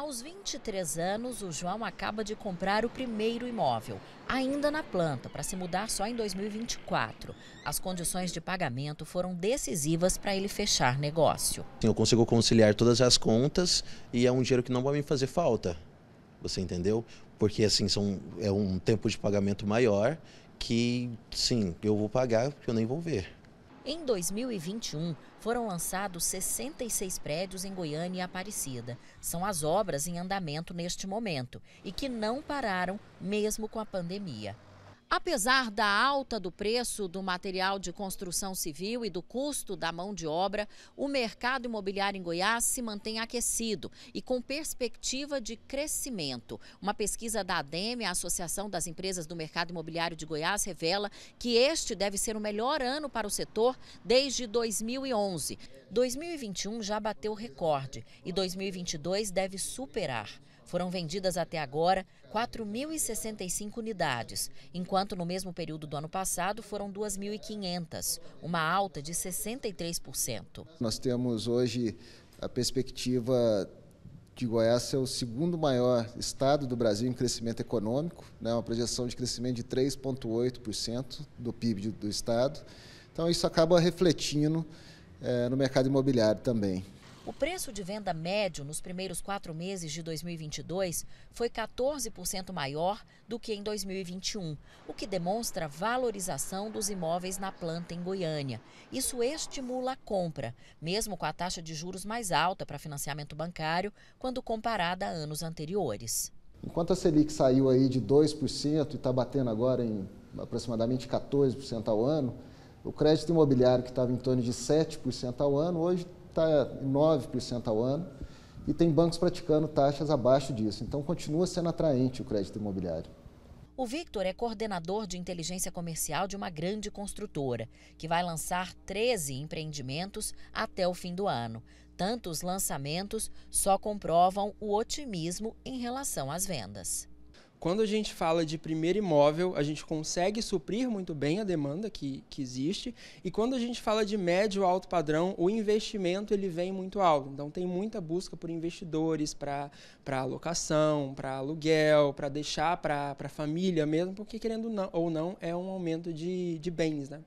Aos 23 anos, o João acaba de comprar o primeiro imóvel, ainda na planta, para se mudar só em 2024. As condições de pagamento foram decisivas para ele fechar negócio. eu consigo conciliar todas as contas e é um dinheiro que não vai me fazer falta. Você entendeu? Porque assim são, é um tempo de pagamento maior que sim, eu vou pagar, porque eu nem vou ver. Em 2021, foram lançados 66 prédios em Goiânia e Aparecida. São as obras em andamento neste momento e que não pararam mesmo com a pandemia. Apesar da alta do preço do material de construção civil e do custo da mão de obra, o mercado imobiliário em Goiás se mantém aquecido e com perspectiva de crescimento. Uma pesquisa da ADEME, a Associação das Empresas do Mercado Imobiliário de Goiás, revela que este deve ser o melhor ano para o setor desde 2011. 2021 já bateu recorde e 2022 deve superar. Foram vendidas até agora 4.065 unidades, enquanto no mesmo período do ano passado foram 2.500, uma alta de 63%. Nós temos hoje a perspectiva de Goiás ser o segundo maior estado do Brasil em crescimento econômico, né, uma projeção de crescimento de 3,8% do PIB do estado. Então, isso acaba refletindo é, no mercado imobiliário também. O preço de venda médio nos primeiros quatro meses de 2022 foi 14% maior do que em 2021, o que demonstra valorização dos imóveis na planta em Goiânia. Isso estimula a compra, mesmo com a taxa de juros mais alta para financiamento bancário, quando comparada a anos anteriores. Enquanto a Selic saiu aí de 2% e está batendo agora em aproximadamente 14% ao ano, o crédito imobiliário, que estava em torno de 7% ao ano, hoje está em 9% ao ano e tem bancos praticando taxas abaixo disso. Então, continua sendo atraente o crédito imobiliário. O Victor é coordenador de inteligência comercial de uma grande construtora, que vai lançar 13 empreendimentos até o fim do ano. Tantos lançamentos só comprovam o otimismo em relação às vendas quando a gente fala de primeiro imóvel, a gente consegue suprir muito bem a demanda que, que existe. E quando a gente fala de médio alto padrão, o investimento ele vem muito alto. Então tem muita busca por investidores para alocação, para aluguel, para deixar para a família mesmo, porque querendo não, ou não, é um aumento de, de bens, né?